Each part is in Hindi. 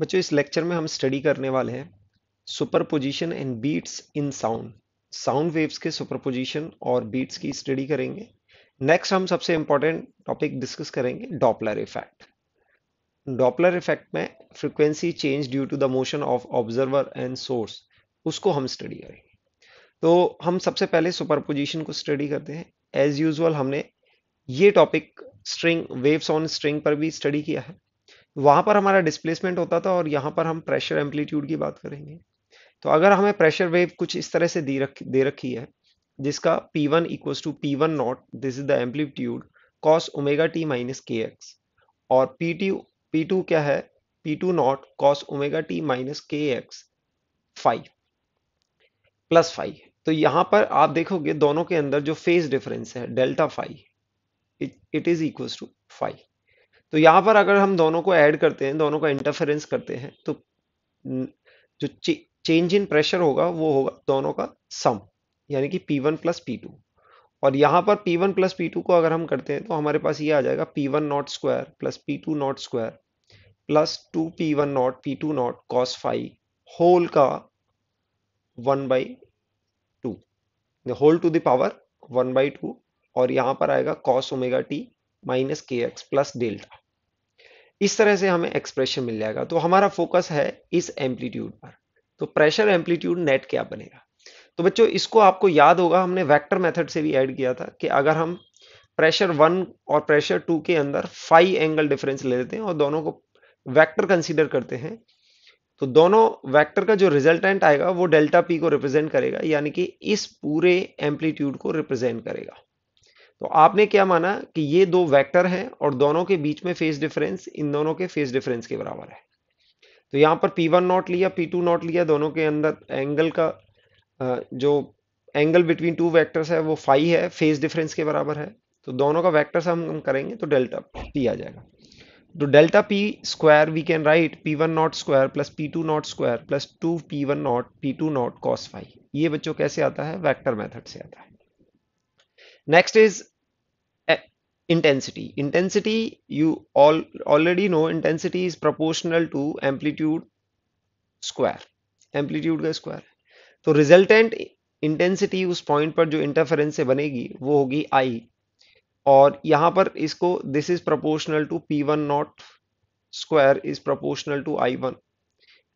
बच्चों इस लेक्चर में हम स्टडी करने वाले हैं superposition and beats in sound sound waves के सुपरपोजिशन और बीट्स की स्टडी करेंगे नेक्स्ट हम सबसे इंपॉर्टेंट टॉपिक डिस्कस करेंगे डॉपलर इफेक्ट डॉपलर इफेक्ट में frequency change due to the motion of observer and source उसको हम स्टडी करेंगे तो हम सबसे पहले सुपरपोजिशन को स्टडी करते हैं एज यूजल हमने ये topic string waves on string पर भी स्टडी किया है वहां पर हमारा डिस्प्लेसमेंट होता था और यहाँ पर हम प्रेशर एम्पलीट्यूड की बात करेंगे तो अगर हमें प्रेशर वेव कुछ इस तरह से दे रख दे रखी है जिसका P1 one equals to P one not this is the amplitude cos omega T minus K X और पी टी पी टू क्या है P two not cos omega T minus K X five plus five तो यहाँ पर आप देखोगे दोनों के अंदर जो फेज डिफरेंस है delta five it is equals to five तो यहाँ पर अगर हम दोनों को ऐड करते हैं दोनों का इंटरफेरेंस करते हैं तो जो चेंज इन प्रेशर होगा वो होगा दोनों का सम यानी कि P1 वन प्लस पी और यहाँ पर P1 वन प्लस पी को अगर हम करते हैं तो हमारे पास ये आ जाएगा P1 one not square plus P two not square plus two P one not P two not cos five whole का one by two whole two the power one by two और यहाँ पर आएगा cos omega T minus K X plus delta इस तरह से हमें एक्सप्रेशन मिल जाएगा तो हमारा फोकस है इस एम्पलीट्यूड पर तो प्रेशर एम्पलीट्यूड नेट क्या बनेगा तो बच्चों इसको आपको याद होगा हमने वेक्टर मेथड से भी ऐड किया था कि अगर हम प्रेशर वन और प्रेशर टू के अंदर फाइव एंगल डिफरेंस ले लेते हैं और दोनों को वैक्टर कंसिडर करते हैं तो दोनों वैक्टर का जो रिजल्टेंट आएगा वो डेल्टा पी को रिप्रेजेंट करेगा यानी कि इस पूरे एम्पलीट्यूड को रिप्रेजेंट करेगा तो आपने क्या माना कि ये दो वेक्टर हैं और दोनों के बीच में फेज डिफरेंस इन दोनों के फेज डिफरेंस के बराबर है तो यहाँ पर P1 नॉट लिया P2 नॉट लिया दोनों के अंदर एंगल का जो एंगल बिटवीन टू वेक्टर्स है वो फाइव है फेज डिफरेंस के बराबर है तो दोनों का वैक्टर्स हम करेंगे तो डेल्टा पी आ जाएगा तो delta P square we can write P one not square plus P two not square plus two P one not P two not cos five ये बच्चों कैसे आता है वेक्टर मेथड से आता है Next is eh, intensity. Intensity, you all already know intensity is proportional to amplitude square amplitude का स्क्वायर तो रिजल्टेंट इंटेंसिटी उस पॉइंट पर जो इंटरफेरेंस से बनेगी वो होगी आई और यहां पर इसको this is proportional to P one not square is proportional to I one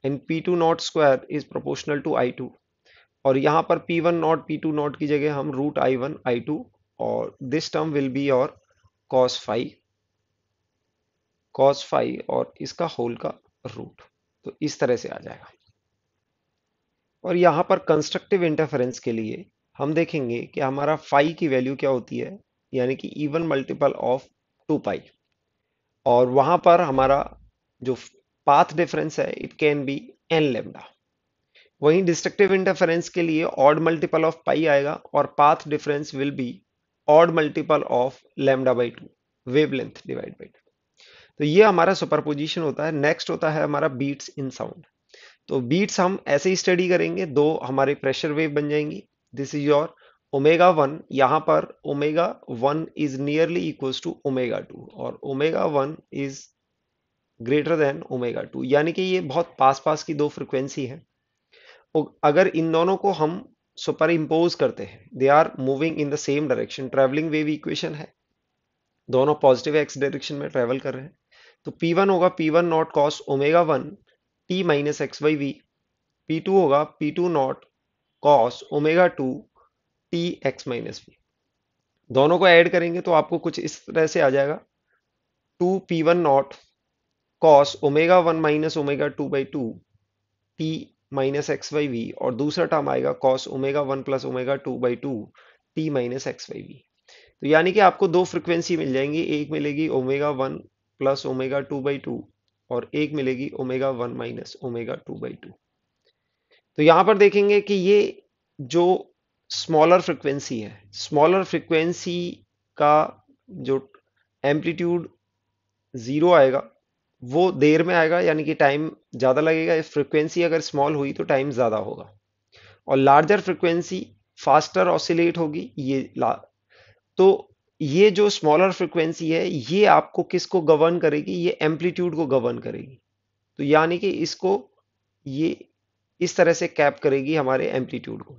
and P two not square is proportional to I two और यहां पर P one not P two not की जगह हम root I one I two or this term will be your cos phi cos phi और इसका होल का रूट तो इस तरह से आ जाएगा और यहां पर कंस्ट्रक्टिव इंटरफेरेंस के लिए हम देखेंगे कि हमारा फाई की वैल्यू क्या होती है यानी कि even multiple of two pi और वहां पर हमारा जो पाथ डिफरेंस है it can be N lambda वहीं डिस्ट्रक्टिव इंटरफेरेंस के लिए ऑड मल्टीपल ऑफ पाई आएगा और path difference will be odd multiple of lambda by two wavelength divide by two तो ये हमारा सुपरपोजिशन होता है नेक्स्ट होता है हमारा बीट्स इन साउंड तो बीट्स हम ऐसे ही स्टडी करेंगे दो हमारे प्रेशर वेव बन जाएंगी this is your omega one यहां पर omega one is nearly equals to omega two और omega one is greater than omega two यानी कि ये बहुत पास पास की दो फ्रिक्वेंसी है अगर इन दोनों को हम सुपर सुपरइम्पोज करते हैं they are moving in the same direction travelling wave equation है दोनों पॉजिटिव एक्स डायरेक्शन में ट्रेवल कर रहे हैं तो पी वन होगा P one not cos omega one T minus X Y V P two होगा P two not cos omega two T X minus V दोनों को ऐड करेंगे तो आपको कुछ इस तरह से आ जाएगा two P one not cos omega one minus omega two by two T minus X Y V और दूसरा टर्म आएगा cos omega one plus omega two by two T minus X Y V तो यानी कि आपको दो फ्रिक्वेंसी मिल जाएंगी एक मिलेगी omega one plus omega two by two और एक मिलेगी omega one minus omega two by two तो यहां पर देखेंगे कि ये जो स्मॉलर फ्रिक्वेंसी है स्मॉलर फ्रिक्वेंसी का जो एम्पलीट्यूड जीरो आएगा वो देर में आएगा यानी कि टाइम ज़्यादा लगेगा फ्रिक्वेंसी अगर स्मॉल हुई तो टाइम ज़्यादा होगा और लार्जर फ्रिक्वेंसी फास्टर ऑसिलेट होगी ये ला तो ये जो स्मॉलर फ्रिक्वेंसी है ये आपको किसको गवर्न करेगी ये एम्पलीट्यूड को गवर्न करेगी तो यानी कि इसको ये इस तरह से कैप करेगी हमारे एम्पलीट्यूड को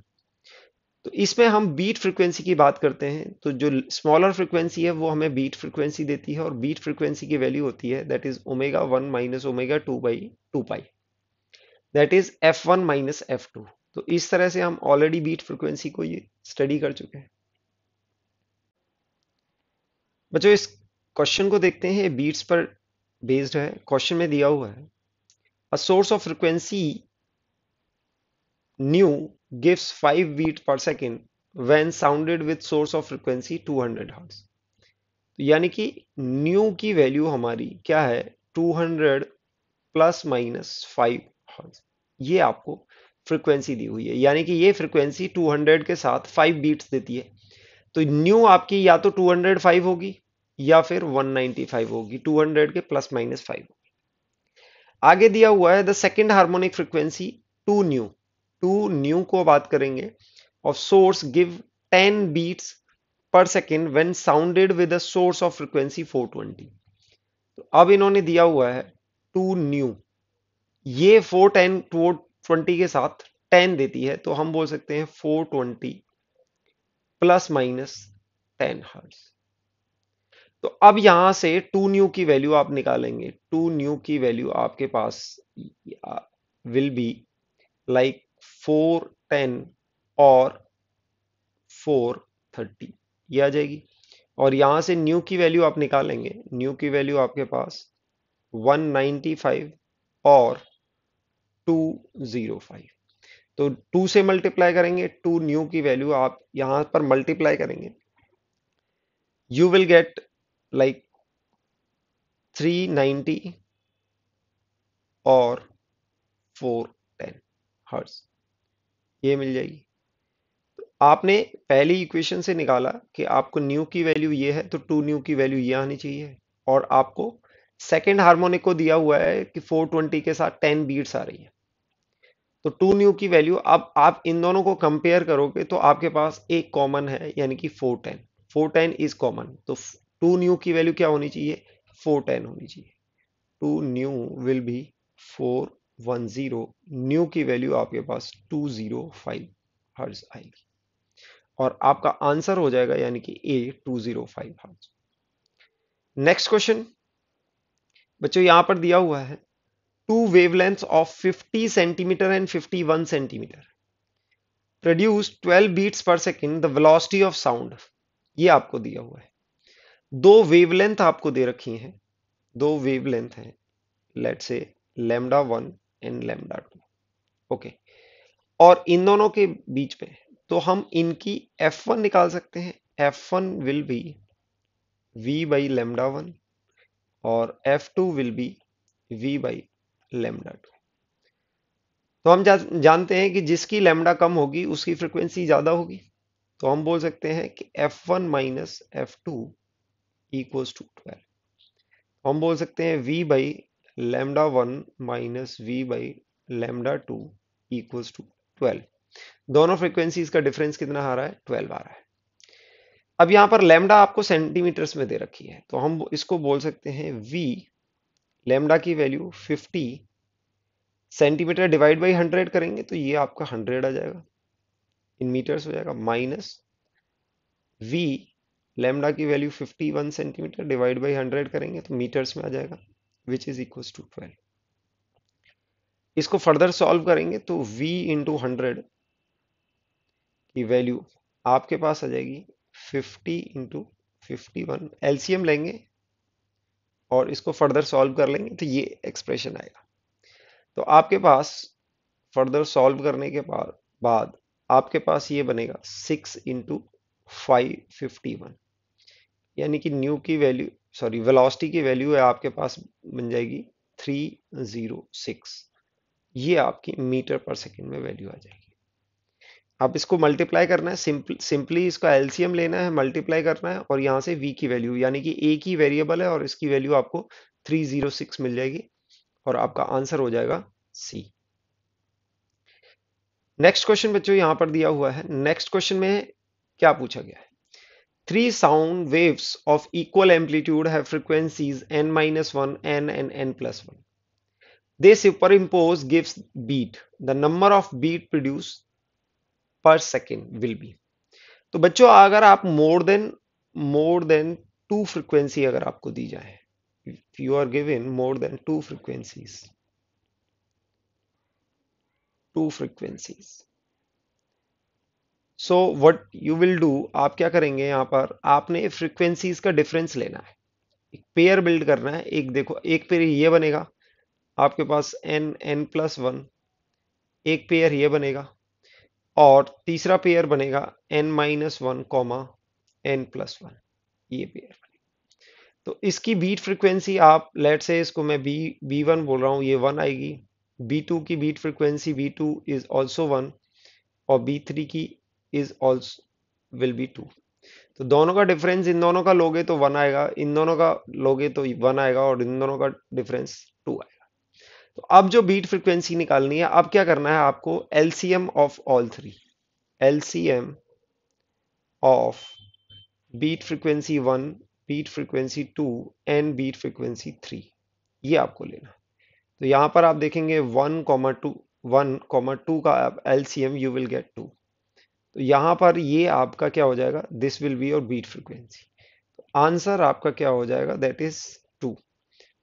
तो इसमें हम बीट फ्रिक्वेंसी की बात करते हैं तो जो स्मॉलर फ्रिक्वेंसी है वो हमें बीट फ्रीक्वेंसी देती है और बीट फ्रिक्वेंसी की वैल्यू होती है that is omega one minus omega two by two pi that is F one minus F two तो इस तरह से हम ऑलरेडी बीट फ्रीक्वेंसी को ये स्टडी कर चुके हैं बच्चों इस क्वेश्चन को देखते हैं बीट्स पर बेस्ड है क्वेश्चन में दिया हुआ है a source of frequency nu gives 5 पर per second when sounded with source of frequency 200 hertz तो यानी कि न्यू की वैल्यू हमारी क्या है 200 प्लस माइनस 5 हर्ट्ज ये आपको फ्रीक्वेंसी दी हुई है यानी कि ये फ्रीक्वेंसी 200 के साथ 5 बीट्स देती है तो न्यू आपकी या तो 205 होगी या फिर 195 होगी 200 के प्लस माइनस 5 होगी आगे दिया हुआ है the second harmonic frequency two nu two nu को बात करेंगे of source give 10 beats per second when sounded with source of frequency 420 तो अब इन्होंने दिया हुआ है टू न्यू ये 410 420 के साथ 10 देती है तो हम बोल सकते हैं 420 प्लस माइनस 10 हर्ट्ज तो अब यहां से टू न्यू की वैल्यू आप निकालेंगे टू न्यू की वैल्यू आपके पास will be like four ten और फोर थर्टी ये आ जाएगी और यहां से न्यू की वैल्यू आप निकालेंगे न्यू की वैल्यू आपके पास 195 और 205 तो 2 से मल्टीप्लाई करेंगे 2 न्यू की वैल्यू आप यहां पर मल्टीप्लाई करेंगे यू विल गेट लाइक 390 और 410 हर्ट्ज ये मिल जाएगी आपने पहली इक्वेशन से निकाला कि आपको न्यू की वैल्यू ये है तो टू न्यू की वैल्यू ये आनी चाहिए और आपको सेकेंड हार्मोनिक को दिया हुआ है कि 420 के साथ 10 बीट्स आ रही है तो टू न्यू की वैल्यू अब आप इन दोनों को कंपेयर करोगे तो आपके पास एक कॉमन है यानी कि 410 410 इज कॉमन तो टू न्यू की वैल्यू क्या होनी चाहिए 410 होनी चाहिए two nu will be four one zero nu की वैल्यू आपके पास टू जीरो फाइव हर्ज आएगी और आपका आंसर हो जाएगा यानी कि a two zero five hertz next question बच्चों यहां पर दिया हुआ है two wavelength of fifty centimetre and fifty one centimetre produce twelve beats per second the velocity of sound ये आपको दिया हुआ है दो वेवलेंथ आपको दे रखी हैं दो वेवलेंथ हैं let say lambda one and lambda two okay और इन दोनों के बीच में तो हम इनकी एफ वन निकाल सकते हैं F one will be V by lambda one और F two will be V by lambda two तो हम जा, जानते हैं कि जिसकी लेमडा कम होगी उसकी फ्रिक्वेंसी ज्यादा होगी तो हम बोल सकते हैं कि f1 one minus F two equals to twelve हम बोल सकते हैं v by lambda 1 minus V by lambda two equals to twelve दोनों फ्रिक्वेंसीज का डिफरेंस कितना आ रहा है ट्वेल्व आ रहा है अब यहां पर लेमडा आपको सेंटीमीटर में दे रखी है तो हम इसको बोल सकते हैं v लेमडा की वैल्यू 50 सेंटीमीटर डिवाइड बाई 100 करेंगे तो ये आपका 100 आ जाएगा इन मीटर्स हो जाएगा माइनस v लेमडा की वैल्यू 51 सेंटीमीटर डिवाइड बाई 100 करेंगे तो मीटर्स में आ जाएगा which is equals to twelve इसको फर्दर सॉल्व करेंगे तो v इंटू हंड्रेड की वैल्यू आपके पास आ जाएगी 50 इंटू फिफ्टी वन एलसीएम लेंगे और इसको फर्दर सॉल्व कर लेंगे तो ये एक्सप्रेशन आएगा तो आपके पास फर्दर सॉल्व करने के बाद आपके पास ये बनेगा six into five fifty one यानी कि न्यू की वैल्यू सॉरी वेलोसिटी की वैल्यू है आपके पास बन जाएगी थ्री जीरो सिक्स ये आपकी मीटर पर सेकेंड में वैल्यू आ जाएगी आप इसको मल्टीप्लाई करना है सिंपल सिंपली इसका एलसीएम लेना है मल्टीप्लाई करना है और यहाँ से वी की वैल्यू यानी कि ए की वेरिएबल है और इसकी वैल्यू आपको 306 मिल जाएगी और आपका आंसर हो जाएगा सी नेक्स्ट क्वेश्चन बच्चों यहां पर दिया हुआ है नेक्स्ट क्वेश्चन में क्या पूछा गया है Three sound waves of equal amplitude have frequencies n minus 1, n and n plus 1. They superimpose gives beat. The number of beat produced per second will be. to bachcho agar aap more than more than two frequency agar aapko di jaye if you are given more than two frequencies two frequencies so what you will do आप क्या करेंगे यहाँ पर आपने फ्रिक्वेंसीज का डिफरेंस लेना है एक पेयर बिल्ड करना है एक देखो एक पेयर ये बनेगा आपके पास एन एन प्लस वन एक पेयर ये बनेगा और तीसरा पेयर बनेगा N minus one comma N plus one ये पेयर तो इसकी बीट फ्रिक्वेंसी आप लेट से इसको मैं बी बी वन बोल रहा हूँ ये वन आएगी बी टू की beat frequency B two is also one और बी थ्री की is also will be two तो दोनों का डिफरेंस इन दोनों का लोगे तो वन आएगा इन दोनों का लोगे तो वन आएगा और इन दोनों का डिफरेंस टू आएगा तो अब जो बीट फ्रिक्वेंसी निकालनी है अब क्या करना है आपको LCM of all three LCM of beat frequency one beat frequency two and beat frequency three ये आपको लेना तो यहां पर आप देखेंगे one comma two one comma two का LCM you will get two तो यहां पर ये आपका क्या हो जाएगा this will be your beat frequency answer आपका क्या हो जाएगा that is two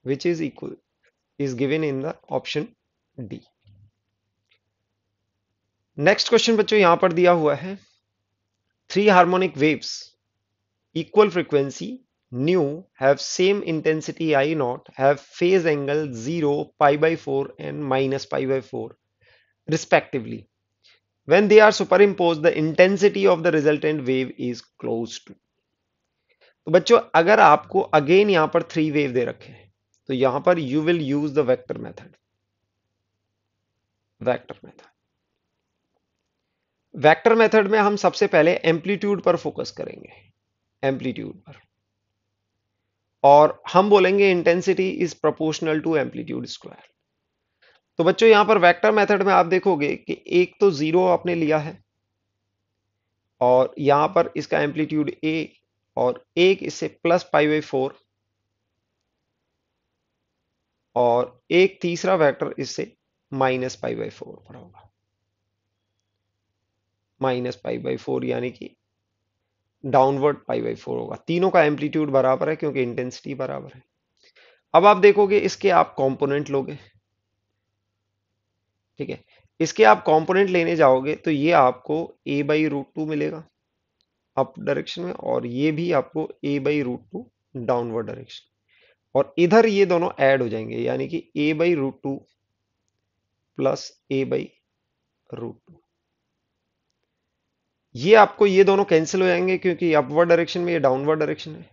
which is equal is given in the option D next question बच्चों यहां पर दिया हुआ है three harmonic waves equal frequency new have same intensity I naught have phase angle zero pi by four and minus pi by four respectively When they are superimposed, the intensity of the resultant wave is close to. तो बच्चों अगर आपको अगेन यहां पर थ्री वेव दे रखे हैं तो यहां पर you will use the vector method vector method vector method में हम सबसे पहले एम्पलीट्यूड पर फोकस करेंगे एम्पलीट्यूड पर और हम बोलेंगे intensity is proportional to amplitude square तो बच्चों यहां पर वेक्टर मेथड में आप देखोगे कि एक तो जीरो आपने लिया है और यहां पर इसका एम्पलीट्यूड ए और एक इससे प्लस पाई बाई फोर और एक तीसरा वेक्टर इससे माइनस पाई बाई फोर पड़ा होगा माइनस पाई बाई फोर यानी कि डाउनवर्ड पाई बाई फोर होगा तीनों का एम्पलीट्यूड बराबर है क्योंकि इंटेंसिटी बराबर है अब आप देखोगे इसके आप कंपोनेंट लोगे ठीक है इसके आप कंपोनेंट लेने जाओगे तो ये आपको a बाई रूट टू मिलेगा अप डायरेक्शन में और ये भी आपको a by root two downward direction और इधर ये दोनों ऐड हो जाएंगे यानी कि a by root two plus a by root two ये आपको ये दोनों कैंसिल हो जाएंगे क्योंकि अपवर्ड डायरेक्शन में ये डाउनवर्ड डायरेक्शन है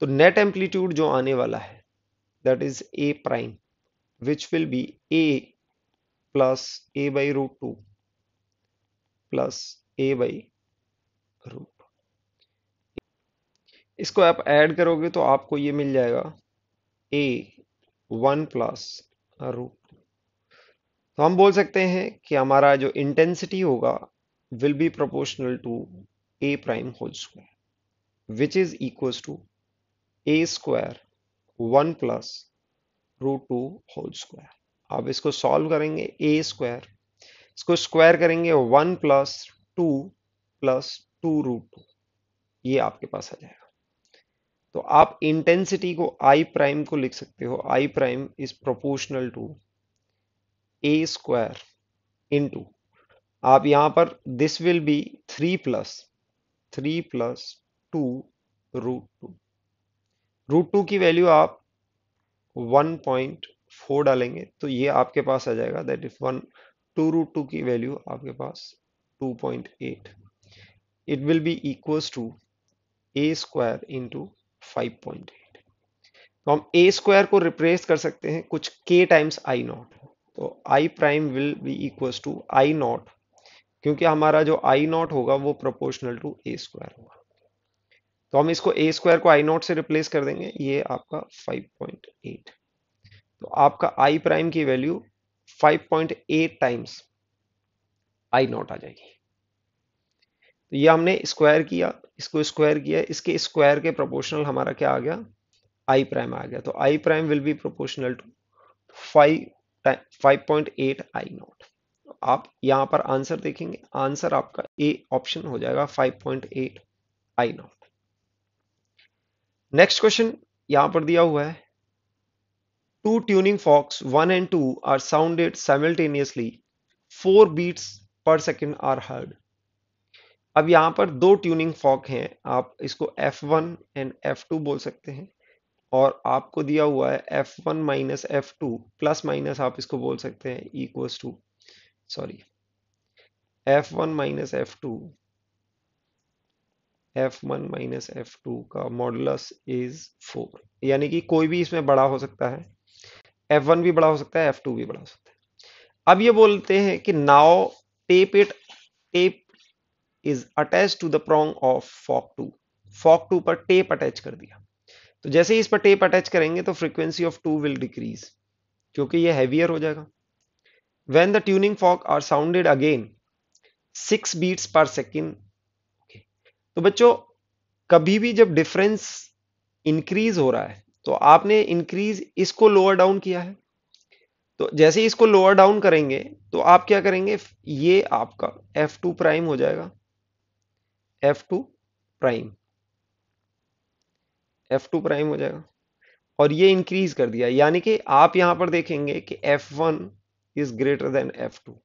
तो नेट एम्पलीट्यूड जो आने वाला है that is a prime which will be a plus a by root two plus a by root इसको आप ऐड करोगे तो आपको ये मिल जाएगा ए वन प्लस रूट तो हम बोल सकते हैं कि हमारा जो इंटेंसिटी होगा will be proportional to a prime whole square which is equal to a square one plus root two whole square अब इसको सॉल्व करेंगे ए स्क्वायर इसको स्क्वायर करेंगे one plus two plus two root two ये आपके पास आ जाएगा तो आप इंटेंसिटी को आई प्राइम को लिख सकते हो I prime is proportional to a square two आप यहां पर this will be three plus three plus two root two root two की वैल्यू आप वन पॉइंट फोर डालेंगे तो ये आपके पास आ जाएगा that is one two root two की वैल्यू आपके पास two point eight it will be equals to a square into five point eight तो हम ए स्क्वायर को रिप्लेस कर सकते हैं कुछ के टाइम्स आई नॉट तो I prime will be equals to I naught क्योंकि हमारा जो आई नॉट होगा वो प्रोपोर्शनल टू ए स्क्वायर होगा तो हम इसको ए स्क्वायर को आई नॉट से रिप्लेस कर देंगे ये आपका 5.8 तो आपका आई प्राइम की वैल्यू 5.8 टाइम्स आई नॉट आ जाएगी तो ये हमने स्क्वायर किया इसको स्क्वायर किया इसके स्क्वायर के प्रोपोर्शनल हमारा क्या आ गया आई प्राइम आ गया तो I prime will be proportional to five five point eight I naught आप यहां पर आंसर देखेंगे आंसर आपका ए ऑप्शन हो जाएगा 5.8 आई नॉट नेक्स्ट क्वेश्चन यहां पर दिया हुआ है Two tuning forks 1 and 2 are sounded simultaneously. 4 beats per second are heard अब यहाँ पर दो ट्यूनिंग फॉक हैं आप इसको F1 एंड F2 बोल सकते हैं और आपको दिया हुआ है F1 one minus F plus minus आप इसको बोल सकते हैं equals to sorry F1 one minus F two F one minus F two का मॉडुलस इज फोर यानी कि कोई भी इसमें बड़ा हो सकता है एफ वन भी बड़ा हो सकता है एफ टू भी बड़ा हो सकता है अब ये बोलते हैं कि now tape it tape is attach to the prong of fork two fork two पर टेप अटैच कर दिया तो जैसे ही इस पर टेप अटैच करेंगे तो frequency of two will decrease क्योंकि ये हैवियर हो जाएगा when the tuning fork are sounded again six beats per second तो बच्चों कभी भी जब डिफरेंस इंक्रीज हो रहा है तो आपने इंक्रीज इसको लोअर डाउन किया है तो जैसे इसको लोअर डाउन करेंगे तो आप क्या करेंगे ये आपका एफ टू प्राइम हो जाएगा F two prime F two prime हो जाएगा और ये इंक्रीज कर दिया यानी कि आप यहां पर देखेंगे कि F one is greater than F two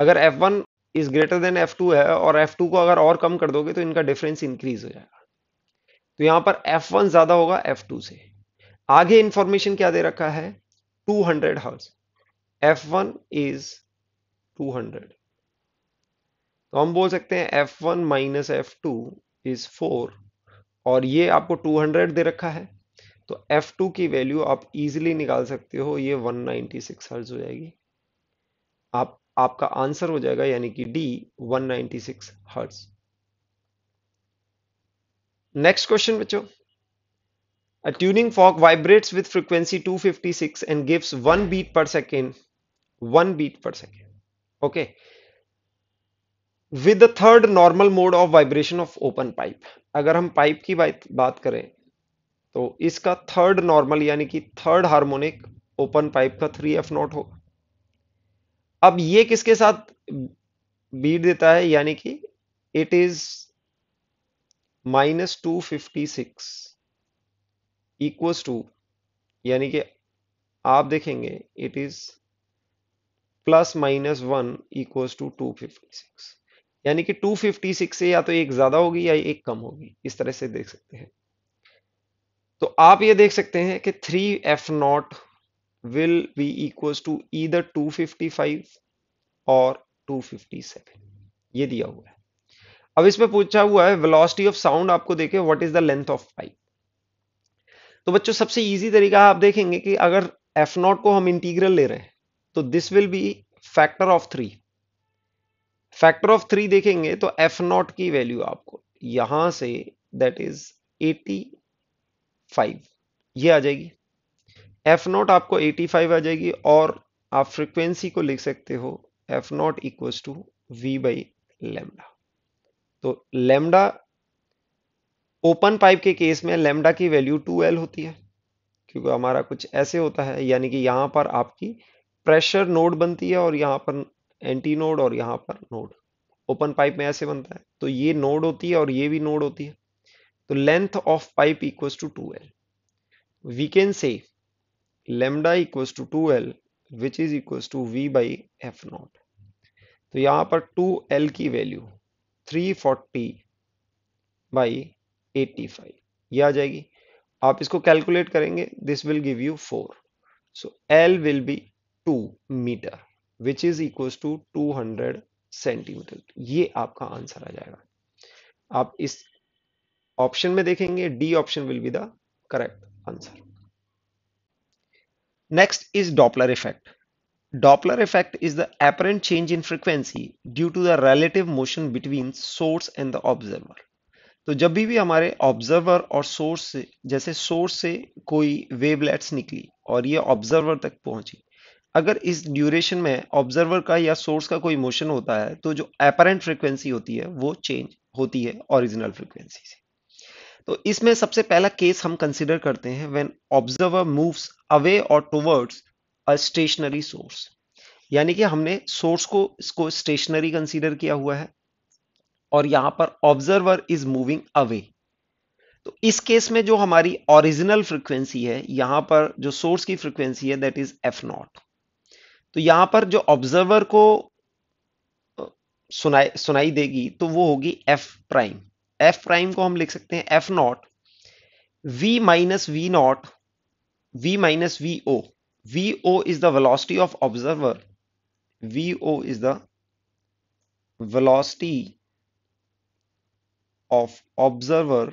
अगर F one is greater than F two है और एफ टू को अगर और कम कर दोगे तो इनका डिफरेंस इंक्रीज हो जाएगा तो यहां पर F1 ज्यादा होगा F2 से आगे इंफॉर्मेशन क्या दे रखा है 200 hundred hertz F one is two hundred तो हम बोल सकते हैं F one minus F two is four और ये आपको टू हंड्रेड दे रखा है तो एफ टू की वैल्यू आप इजिली निकाल सकते हो ये वन नाइनटी सिक्स हो जाएगी आप आपका आंसर हो जाएगा यानी कि D one ninety six hertz Next question, bacho. A tuning fork vibrates with frequency 256 and gives 1 beat per second. 1 beat per second. Okay. With the third normal mode of vibration of open pipe. अगर हम पाइप की बात करें तो इसका थर्ड नॉर्मल यानी कि थर्ड हार्मोनिक ओपन पाइप का थ्री एफ नॉट होगा अब ये किसके साथ बीट देता है यानी कि it is minus two fifty six equal to यानी कि आप देखेंगे it is plus minus one equals to two fifty six यानी कि 256 से या तो एक ज्यादा होगी या एक कम होगी इस तरह से देख सकते हैं तो आप ये देख सकते हैं कि three F naught will be equal to either 255 और 257 ये दिया हुआ है अब इसमें पूछा हुआ है वेलोसिटी ऑफ साउंड आपको देखे what is the length of pipe तो बच्चों सबसे इजी तरीका आप देखेंगे कि अगर एफ नॉट को हम इंटीग्रल ले रहे हैं तो this will be factor of three factor of three देखेंगे तो एफ नॉट की वैल्यू आपको यहां say that is eighty five ये आ जाएगी एफ नॉट आपको एटी फाइव आ जाएगी और आप फ्रीक्वेंसी को लिख सकते हो F naught equal to V by lambda तो लेमडा ओपन पाइप के केस में लेमडा की वैल्यू 2L होती है क्योंकि हमारा कुछ ऐसे होता है यानी कि यहाँ पर आपकी प्रेशर नोड बनती है और यहाँ पर एंटी नोड और यहाँ पर नोड ओपन पाइप में ऐसे बनता है तो ये नोड होती है और ये भी नोड होती है तो length of pipe equal to two L we can say lambda equals to two L which is equal to V by F naught तो यहां पर टू एल की वैल्यू 340 बाई 85 ये आ जाएगी आप इसको कैलकुलेट करेंगे this will give you four so L will be two metre which is equal to two hundred centimetre ये आपका आंसर आ जाएगा आप इस ऑप्शन में देखेंगे D option will be the correct answer next is Doppler effect Doppler effect is the apparent change in frequency due to the relative motion between source and the observer. तो जब भी भी हमारे ऑब्जर्वर और सोर्स से जैसे सोर्स से कोई वेवलेट्स निकली और ये ऑब्जर्वर तक पहुंची अगर इस ड्यूरेशन में ऑब्जर्वर का या सोर्स का कोई मोशन होता है तो जो एपरेंट फ्रीक्वेंसी होती है वो चेंज होती है ओरिजिनल फ्रीक्वेंसी से तो इसमें सबसे पहला केस हम कंसिडर करते हैं वेन ऑब्जर्वर मूव्स अवे और टूवर्ड्स स्टेशनरी सोर्स यानी कि हमने सोर्स को इसको स्टेशनरी कंसीडर किया हुआ है और यहां पर ऑब्जर्वर इज मूविंग अवे तो इस केस में जो हमारी ओरिजिनल फ्रीक्वेंसी है यहां पर जो सोर्स की फ्रीक्वेंसी है दैट इज एफ नॉट तो यहां पर जो ऑब्जर्वर को सुनाई सुनाई देगी तो वो होगी एफ प्राइम एफ प्राइम को हम लिख सकते हैं F naught V minus V naught V minus V O VO is the velocity of observer. VO is the velocity of observer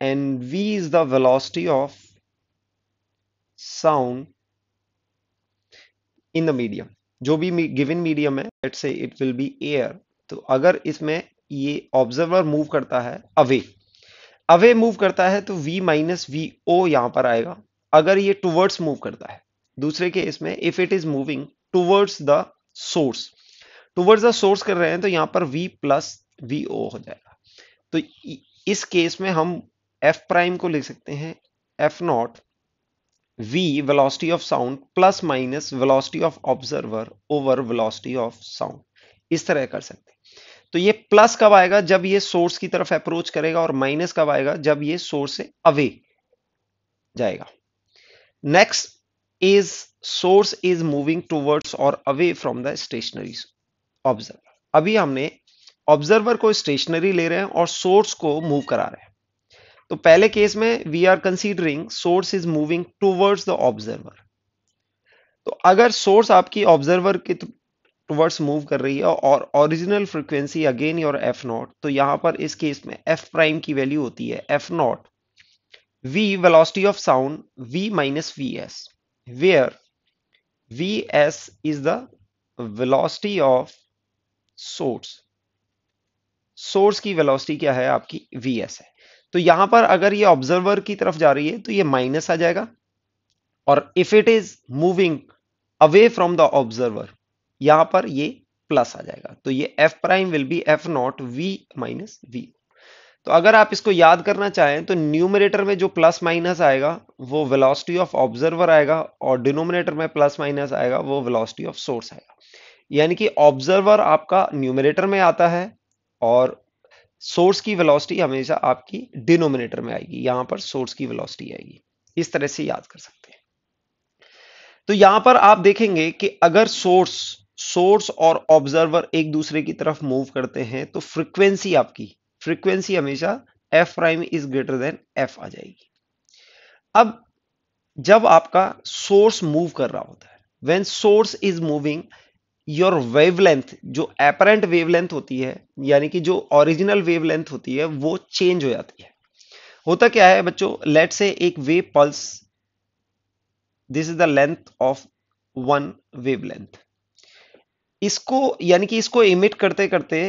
and V is the velocity of sound in the medium जो भी गिवन मीडियम है let say it will be air तो अगर इसमें ये ऑब्जर्वर मूव करता है अवे अवे मूव करता है तो वी माइनस वी ओ यहां पर आएगा अगर ये टूवर्ड्स मूव करता है दूसरे केस में if it is moving towards the source towards the source कर रहे हैं तो यहां पर वी प्लस वी ओ हो जाएगा तो इस केस में हम एफ प्राइम को लिख सकते हैं F naught v velocity of sound plus minus velocity of observer over velocity of sound इस तरह कर सकते हैं तो ये प्लस कब आएगा जब ये सोर्स की तरफ अप्रोच करेगा और माइनस कब आएगा जब ये सोर्स से अवे जाएगा next is source is moving towards और away from the stationary observer अभी हमने ऑब्जर्वर को स्टेशनरी ले रहे हैं और सोर्स को मूव करा रहे हैं तो पहले केस में we are considering source is moving towards the observer तो अगर सोर्स आपकी ऑब्जर्वर के टूवर्ड्स मूव कर रही है और original frequency again your F naught तो यहां पर इस केस में एफ प्राइम की वैल्यू होती है F naught v velocity of sound v minus vs where vs is the velocity of source source की velocity क्या है आपकी vs है तो यहां पर अगर ये ऑब्जर्वर की तरफ जा रही है तो ये माइनस आ जाएगा और if it is moving away from the observer यहां पर ये प्लस आ जाएगा तो ये f prime will be f naught v minus v तो अगर आप इसको याद करना चाहें तो न्यूमरेटर में जो प्लस माइनस आएगा वो वेलोसिटी ऑफ ऑब्जर्वर आएगा और डिनोमिनेटर में प्लस माइनस आएगा वो वेलोसिटी ऑफ सोर्स आएगा यानी कि ऑब्जर्वर आपका न्यूमरेटर में आता है और सोर्स की वेलोसिटी हमेशा आपकी डिनोमिनेटर में आएगी यहां पर सोर्स की वेलोसिटी आएगी इस तरह से याद कर सकते हैं तो यहां पर आप देखेंगे कि अगर सोर्स सोर्स और ऑब्जर्वर एक दूसरे की तरफ मूव करते हैं तो फ्रीक्वेंसी आपकी फ्रीक्वेंसी हमेशा F prime is greater than F आ जाएगी अब जब आपका सोर्स मूव कर रहा होता है when source is moving your wavelength जो एपरेंट वेवलेंथ होती है यानी कि जो ओरिजिनल वेवलेंथ होती है वो चेंज हो जाती है होता क्या है बच्चों लेट से एक wave pulse this is the length of one wavelength इसको यानी कि इसको इमिट करते करते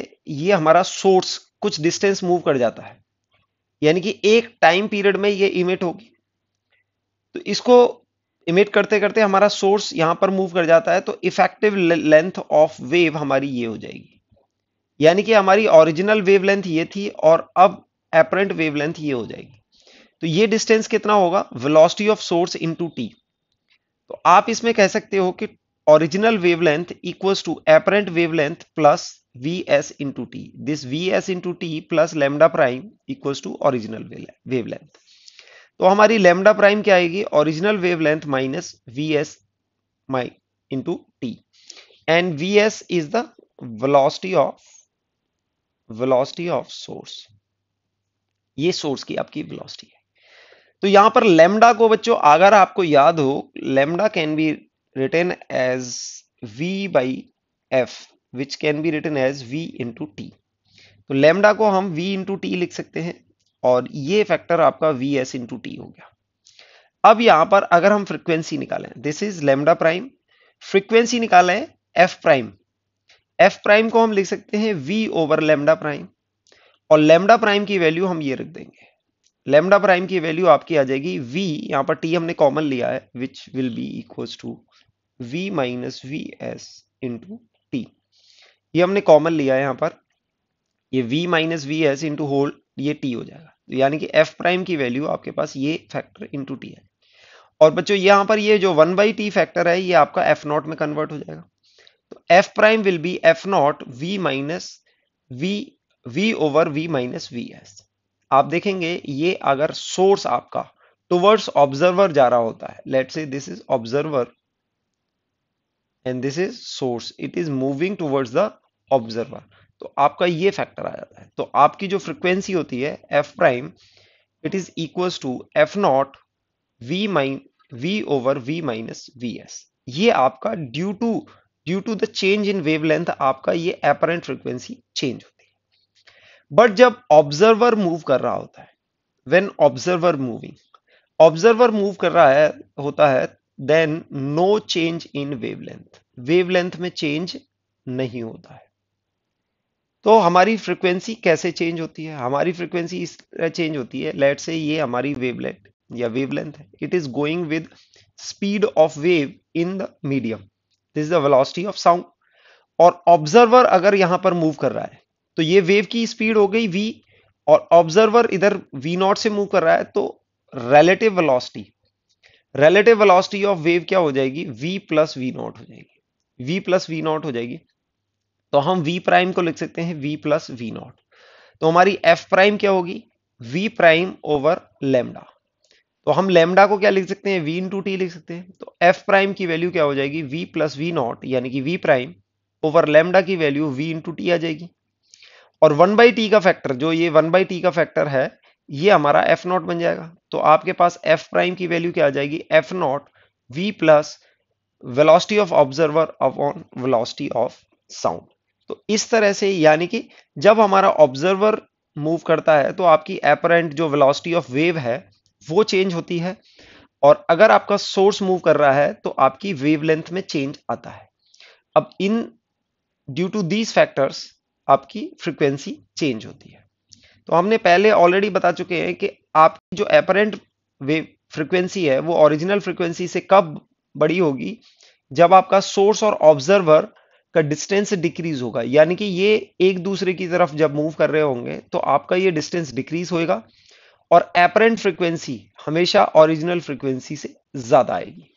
ये हमारा सोर्स कुछ डिस्टेंस मूव कर जाता है यानी कि एक टाइम पीरियड में ये इमेट होगी तो इसको इमेट करते करते हमारा सोर्स यहां पर मूव कर जाता है तो इफेक्टिव लेंथ ऑफ वेव हमारी ये हो जाएगी यानी कि हमारी ओरिजिनल लेंथ ये थी और अब एपरेंट वेव लेंथ ये हो जाएगी तो ये डिस्टेंस कितना होगा velocity of source into T तो आप इसमें कह सकते हो कि original wavelength equals to apparent wavelength plus vs into t. This vs into t plus lambda prime equals to original wavelength. तो हमारी lambda prime क्या आएगी original wavelength minus vs my into t and vs is the velocity of velocity of source. ये source की आपकी velocity है तो यहां पर लेमडा को बच्चों अगर आपको याद हो lambda can be written as v by F which can be return as v into T तो लेमडा को हम v इंटू टी लिख सकते हैं और ये फैक्टर आपका वी एस इंटू टी हो गया अब यहां पर अगर हम फ्रिक्वेंसी निकालें this is lambda prime frequency निकालें एफ प्राइम एफ प्राइम को हम लिख सकते हैं वी ओवर लेमडा प्राइम और लेमडा प्राइम की वैल्यू हम ये रख देंगे लेमडा प्राइम की वैल्यू आपकी आ जाएगी वी यहां पर टी हमने कॉमन लिया है which will be equal to V minus we S into T ये हमने कॉमन लिया है यहां पर ये v minus we S into whole ये t हो जाएगा तो यानी कि f प्राइम की वैल्यू आपके पास ये फैक्टर इंटू टी है और बच्चों यहां पर ये जो वन बाई टी फैक्टर है ये आपका एफ नॉट में कन्वर्ट हो जाएगा तो F prime will be F naught V minus V V over V minus we S आप देखेंगे ये अगर सोर्स आपका टुवर्ड्स ऑब्जर्वर जा रहा होता है let say this is observer and this is source it is moving towards the observer तो आपका ये फैक्टर आ जाता है तो आपकी जो फ्रिक्वेंसी होती है F prime it is equal to F naught V minus V over V minus we S ये आपका due to due to the change in wavelength आपका ये एपरेंट फ्रिक्वेंसी चेंज होती है बट जब ऑब्जर्वर मूव कर रहा होता है when observer moving observer move कर रहा है होता है then no change in wave wavelength wavelength में चेंज नहीं होता है तो हमारी फ्रिक्वेंसी कैसे चेंज होती है हमारी फ्रिक्वेंसी इस तरह चेंज होती है लेट से ये हमारी वेवलेट या वेवलेंथ है it is going with speed of wave in the medium this is the velocity of sound और ऑब्जर्वर अगर यहां पर मूव कर रहा है तो ये वेव की स्पीड हो गई वी और ऑब्जर्वर इधर वी नॉट से मूव कर रहा है तो relative velocity relative velocity of wave क्या हो जाएगी वी प्लस वी नॉट हो जाएगी वी प्लस वी नॉट हो जाएगी तो हम v प्राइम को लिख सकते हैं v प्लस वी नॉट तो हमारी f प्राइम क्या होगी v प्राइम ओवर लेमडा तो हम लेमडा को क्या लिख सकते हैं v इंटू टी लिख सकते हैं तो f प्राइम की वैल्यू क्या हो जाएगी v प्लस वी नॉट यानी कि v प्राइम ओवर लेमडा की वैल्यू v इंटू टी आ जाएगी और वन बाई टी का फैक्टर जो ये वन बाई टी का फैक्टर है ये हमारा एफ नॉट बन जाएगा तो आपके पास एफ प्राइम की वैल्यू क्या आ जाएगी F naught V plus velocity of observer upon velocity of sound तो इस तरह से यानी कि जब हमारा ऑब्जर्वर मूव करता है तो आपकी एपरेंट जो वेलोसिटी ऑफ वेव है वो चेंज होती है और अगर आपका सोर्स मूव कर रहा है तो आपकी वेवलेंथ में चेंज आता है अब इन ड्यू टू दीज फैक्टर्स आपकी फ्रिक्वेंसी चेंज होती है तो हमने पहले ऑलरेडी बता चुके हैं कि आपकी जो एपरेंट वेव फ्रीक्वेंसी है वो ओरिजिनल फ्रीक्वेंसी से कब बड़ी होगी जब आपका सोर्स और ऑब्जर्वर का डिस्टेंस डिक्रीज होगा यानी कि ये एक दूसरे की तरफ जब मूव कर रहे होंगे तो आपका ये डिस्टेंस डिक्रीज होएगा और एपरेंट फ्रीक्वेंसी हमेशा ओरिजिनल फ्रीक्वेंसी से ज्यादा आएगी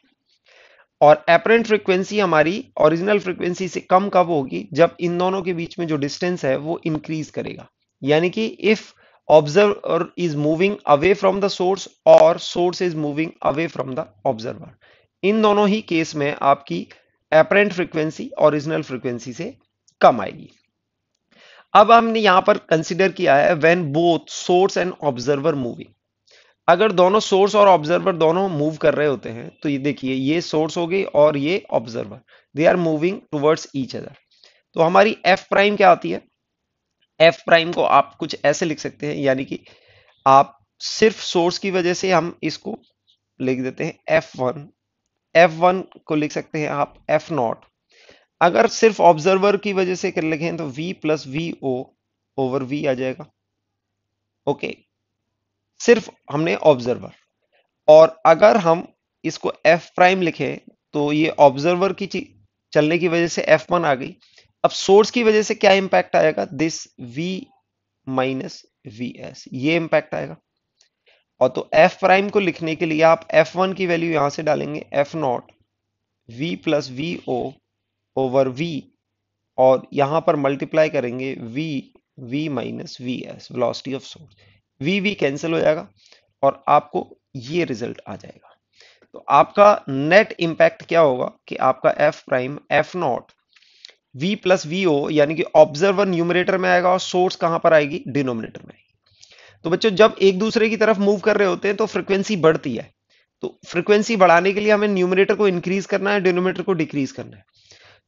और एपरेंट फ्रीक्वेंसी हमारी ओरिजिनल फ्रीक्वेंसी से कम कब होगी जब इन दोनों के बीच में जो डिस्टेंस है वो इंक्रीज करेगा यानी कि if observer is moving away from the source और source is moving away from the observer इन दोनों ही केस में आपकी एपरेंट फ्रीक्वेंसी ओरिजिनल फ्रीक्वेंसी से कम आएगी अब हमने यहां पर कंसिडर किया है when both source and observer moving अगर दोनों सोर्स और ऑब्जर्वर दोनों मूव कर रहे होते हैं तो ये देखिए ये सोर्स हो गई और ये observer they are moving towards each other तो हमारी एफ प्राइम क्या आती है एफ प्राइम को आप कुछ ऐसे लिख सकते हैं यानी कि आप सिर्फ सोर्स की वजह से हम इसको लिख देते हैं एफ वन F1 को लिख सकते हैं आप F नॉट अगर सिर्फ ऑब्जर्वर की वजह से कर लिखें तो V plus we O over V आ जाएगा ओके सिर्फ हमने ऑब्जर्वर और अगर हम इसको F प्राइम लिखे तो ये ऑब्जर्वर की चलने की वजह से F1 आ गई अब सोर्स की वजह से क्या इंपैक्ट आएगा this V minus we S ये इंपैक्ट आएगा और तो f प्राइम को लिखने के लिए आप f1 की वैल्यू यहां से डालेंगे F naught V plus we O over V और यहां पर मल्टीप्लाई करेंगे v v minus we S velocity of source v v cancel हो जाएगा और आपको ये रिजल्ट आ जाएगा तो आपका नेट इंपैक्ट क्या होगा कि आपका f prime F naught V plus we O यानी कि ऑब्जर्वर न्यूमिनेटर में आएगा और सोर्स कहां पर आएगी डिनोमिनेटर में तो बच्चों जब एक दूसरे की तरफ मूव कर रहे होते हैं तो फ्रिक्वेंसी बढ़ती है तो फ्रिक्वेंसी बढ़ाने के लिए हमें न्यूमिनेटर को इंक्रीज करना है डिनोमिनेटर को डिक्रीज करना है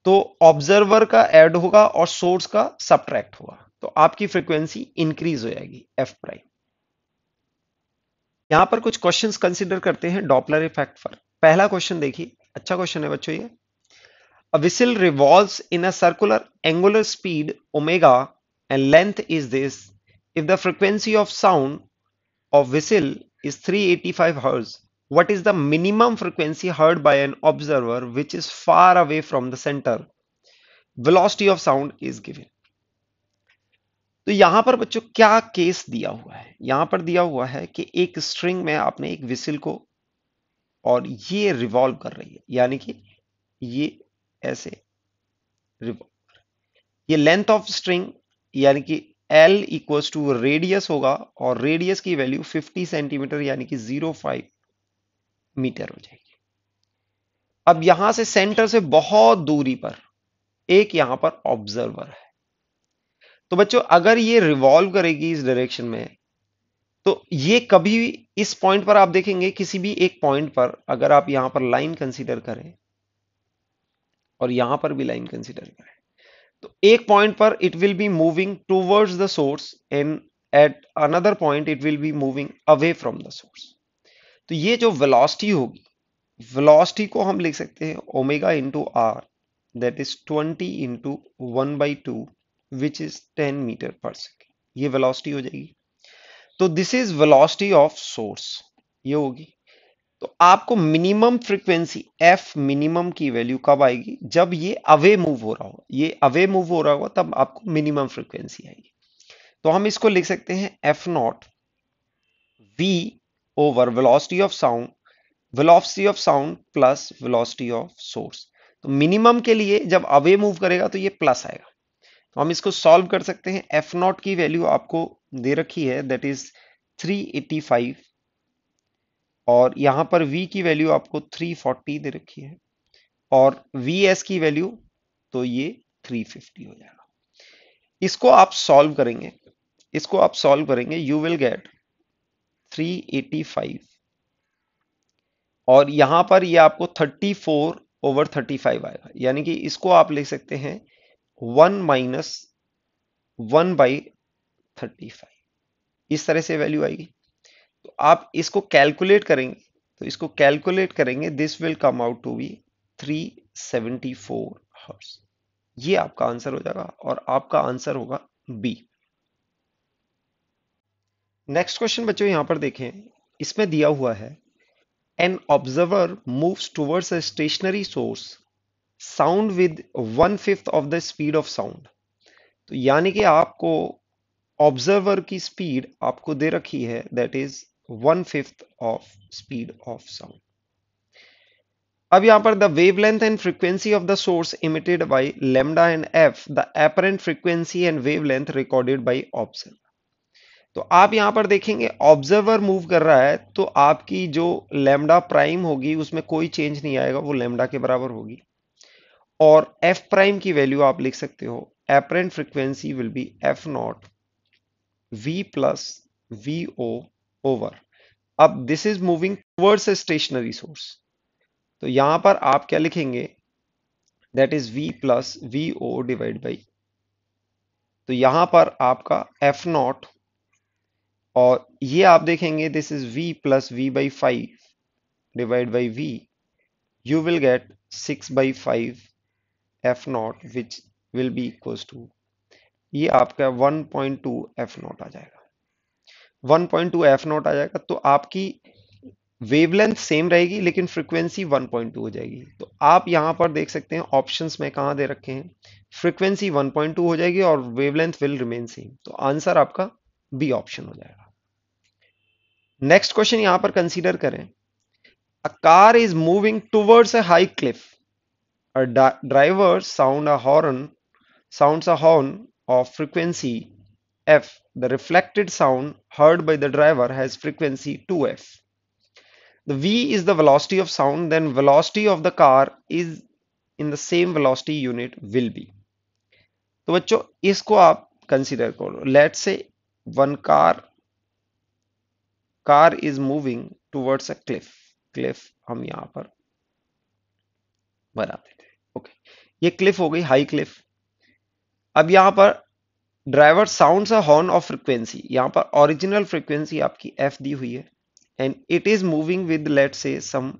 तो ऑब्जर्वर का एड होगा और सोर्स का सब्ट्रैक्ट होगा तो आपकी फ्रिक्वेंसी इंक्रीज हो जाएगी एफ प्राइम यहां पर कुछ क्वेश्चन कंसिडर करते हैं डॉपलर इफेक्ट पर पहला क्वेश्चन देखिए अच्छा क्वेश्चन है बच्चों ये whistle revolve in a circular angular speed omega and length is this If the frequency of sound of whistle is 385 hertz what is the minimum frequency heard by an observer which is far away from the center? Velocity of sound is given. तो यहां पर बच्चों क्या केस दिया हुआ है यहां पर दिया हुआ है कि एक स्ट्रिंग में आपने एक विसिल को और ये रिवॉल्व कर रही है यानी कि ये ऐसे रिवॉल्व ये लेंथ ऑफ स्ट्रिंग यानी कि एल इक्वल टू रेडियस होगा और रेडियस की वैल्यू 50 सेंटीमीटर यानी कि 0.5 मीटर हो जाएगी अब यहां से सेंटर से बहुत दूरी पर एक यहां पर ऑब्जर्वर है तो बच्चों अगर ये रिवॉल्व करेगी इस डायरेक्शन में तो ये कभी इस पॉइंट पर आप देखेंगे किसी भी एक पॉइंट पर अगर आप यहां पर लाइन कंसीडर करें और यहां पर भी लाइन कंसीडर करें तो एक पॉइंट पर it will be moving towards the source and at another point it will be moving away from the source तो ये जो वेलोसिटी होगी वेलोसिटी को हम लिख सकते हैं omega into R that is 20 into one by two which is 10 metre per second ये वेलोसिटी हो जाएगी तो this is velocity of source ये होगी तो आपको मिनिमम फ्रीक्वेंसी एफ मिनिमम की वैल्यू कब आएगी जब ये अवे मूव हो रहा हो ये अवे मूव हो रहा होगा तब आपको मिनिमम फ्रीक्वेंसी आएगी तो हम इसको लिख सकते हैं F naught V over velocity of sound velocity of sound plus velocity of source तो मिनिमम के लिए जब अवे मूव करेगा तो ये प्लस आएगा तो हम इसको सॉल्व कर सकते हैं एफ नॉट की वैल्यू आपको दे रखी है that is three eighty five और यहां पर v की वैल्यू आपको 340 दे रखी है और vs की वैल्यू तो ये 350 हो जाएगा इसको आप सॉल्व करेंगे इसको आप सॉल्व करेंगे यू विल गेट 385 और यहां पर ये यह आपको 34 ओवर 35 आएगा यानी कि इसको आप ले सकते हैं 1 minus one by thirty five इस तरह से वैल्यू आएगी तो आप इसको कैलकुलेट करेंगे तो इसको कैलकुलेट करेंगे this will come out to be 374 hertz ये आपका आंसर हो जाएगा और आपका आंसर होगा बी नेक्स्ट क्वेश्चन बच्चों यहां पर देखें इसमें दिया हुआ है an observer moves towards a stationary source sound with one fifth of the speed of sound तो यानी कि आपको ऑब्जर्वर की स्पीड आपको दे रखी है that is one fifth of speed of sound अब यहां पर the wavelength and frequency of the source emitted by lambda and F the apparent frequency and wavelength recorded by observer तो आप यहां पर देखेंगे ऑब्जर्वर मूव कर रहा है तो आपकी जो लेमडा प्राइम होगी उसमें कोई चेंज नहीं आएगा वो लेमडा के बराबर होगी और एफ प्राइम की वैल्यू आप लिख सकते हो apparent frequency will be F naught V plus we O over अब this is moving towards a stationary source तो यहां पर आप क्या लिखेंगे that is v plus we O divide by तो यहां पर आपका एफ नॉट और ये आप देखेंगे this is v plus V by five divide by V you will get six by five F naught which will be equal to ये आपका 1.2 f नॉट आ जाएगा 1.2 पॉइंट एफ नॉट आ जाएगा तो आपकी वेवलेंथ सेम रहेगी लेकिन फ्रीक्वेंसी 1.2 हो जाएगी तो आप यहाँ पर देख सकते हैं ऑप्शंस में कहाँ दे रखे हैं फ्रीक्वेंसी 1.2 हो जाएगी और वेवलेंथ विल रिमेन सेम तो आंसर आपका बी ऑप्शन हो जाएगा नेक्स्ट क्वेश्चन यहां पर कंसीडर करें a car is moving towards a high cliff a driver sound a horn sounds a horn of frequency f. The reflected sound heard by the driver has frequency 2f. The v is the velocity of sound, then velocity of the car is in the same velocity unit will be. to bachcho isko aap consider karo let's say one car car is moving towards a cliff cliff hum yahan par बना देते हैं ओके ये क्लिफ हो गई हाई क्लिफ अब यहाँ पर driver sound horn of frequency यहाँ पर ओरिजिनल फ्रिक्वेंसी आपकी एफ दी हुई है and it is moving with let say some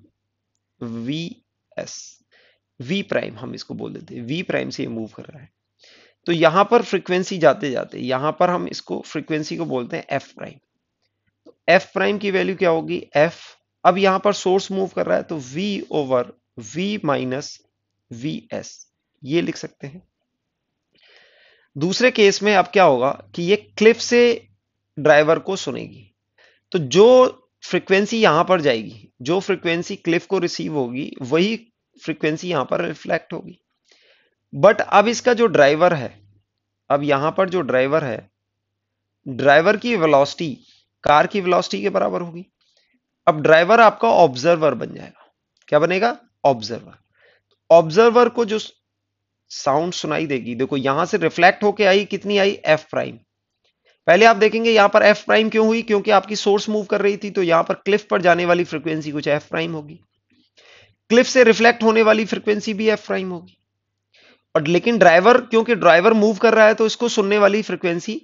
V S V prime हम इसको बोल देते हैं वी प्राइम से ये मूव कर रहा है तो यहां पर फ्रिक्वेंसी जाते जाते यहां पर हम इसको फ्रिक्वेंसी को बोलते हैं एफ प्राइम एफ प्राइम की वैल्यू क्या होगी एफ अब यहां पर सोर्स मूव कर रहा है तो V over V minus we S ये लिख सकते हैं दूसरे केस में अब क्या होगा कि ये क्लिफ से ड्राइवर को सुनेगी तो जो फ्रीक्वेंसी यहां पर जाएगी जो फ्रीक्वेंसी क्लिफ को रिसीव होगी वही फ्रीक्वेंसी यहां पर रिफ्लेक्ट होगी बट अब इसका जो ड्राइवर है अब यहां पर जो ड्राइवर है ड्राइवर की वेलोसिटी कार की वेलोसिटी के बराबर होगी अब ड्राइवर आपका ऑब्जर्वर बन जाएगा क्या बनेगा ऑब्जर्वर ऑब्जर्वर को जो साउंड सुनाई देगी देखो यहां से रिफ्लेक्ट होके आई कितनी आई एफ प्राइम पहले आप देखेंगे यहां पर एफ प्राइम क्यों हुई क्योंकि आपकी सोर्स मूव कर रही थी तो यहां पर क्लिफ पर जाने वाली फ्रीक्वेंसी कुछ एफ प्राइम होगी क्लिफ से रिफ्लेक्ट होने वाली फ्रीक्वेंसी भी एफ प्राइम होगी और लेकिन ड्राइवर क्योंकि ड्राइवर मूव कर रहा है तो इसको सुनने वाली फ्रीक्वेंसी